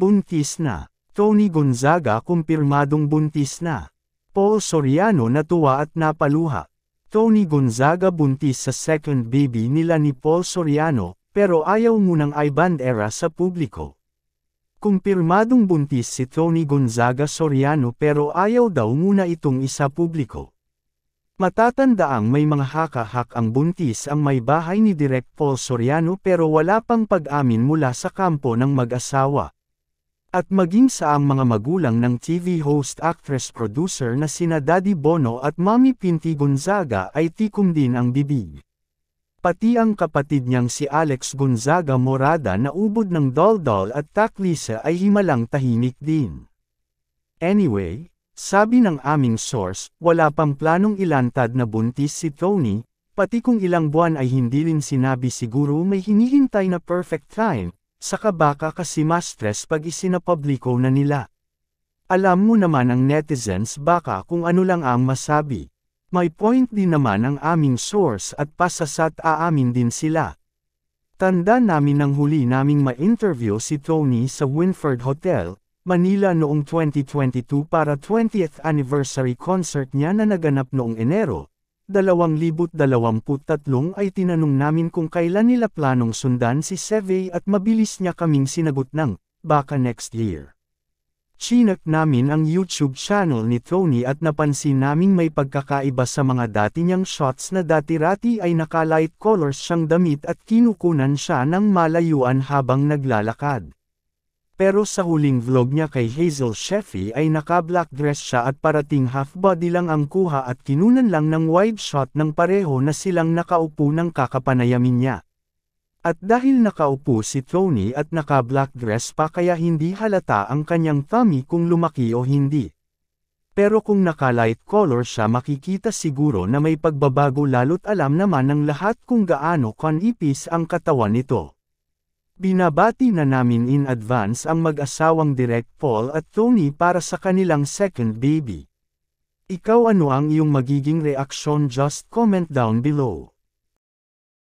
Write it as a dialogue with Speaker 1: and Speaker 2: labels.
Speaker 1: Buntis na. Tony Gonzaga kumpirmadong buntis na. Paul Soriano natuwa at napaluha. Tony Gonzaga buntis sa second baby nila ni Paul Soriano, pero ayaw munang ay bandera sa publiko. Kumpirmadong buntis si Tony Gonzaga Soriano pero ayaw daw muna itong isa publiko. Matatanda ang may mga haka-hak ang buntis ang may bahay ni Direk Paul Soriano pero wala pang pag-amin mula sa kampo ng mag-asawa at maging sa ang mga magulang ng TV host actress-producer na sina Daddy Bono at Mami Pinti Gonzaga ay tikum din ang bibig. Pati ang kapatid niyang si Alex Gonzaga Morada na ubod ng Doldol at Taklisa ay himalang tahimik din. Anyway, sabi ng aming source, wala pang planong ilantad na buntis si Tony, pati kung ilang buwan ay hindi rin sinabi siguro may hinihintay na perfect time, Saka baka kasi mas stress pag isinapubliko na nila. Alam mo naman ang netizens baka kung ano lang ang masabi. May point din naman ang aming source at pasasat aamin din sila. Tanda namin ng huli naming ma-interview si Tony sa Winford Hotel, Manila noong 2022 para 20th anniversary concert niya na naganap noong Enero, 2023 ay tinanong namin kung kailan nila planong sundan si Seve at mabilis niya kaming sinagot ng, baka next year. Chinak namin ang YouTube channel ni Tony at napansin naming may pagkakaiba sa mga dati niyang shots na dati-rati ay nakalight colors siyang damit at kinukunan siya ng malayuan habang naglalakad. Pero sa huling vlog niya kay Hazel Sheffy ay naka-black dress siya at parating half-body lang ang kuha at kinunan lang ng wide shot ng pareho na silang nakaupo ng kakapanayamin niya. At dahil nakaupo si Tony at naka-black dress pa kaya hindi halata ang kanyang tummy kung lumaki o hindi. Pero kung naka-light color siya makikita siguro na may pagbabago lalo't alam naman ng lahat kung gaano kanipis ang katawan nito. Binabati na namin in advance ang mag-asawang direct Paul at Tony para sa kanilang second baby. Ikaw ano ang iyong magiging reaksyon just comment down below.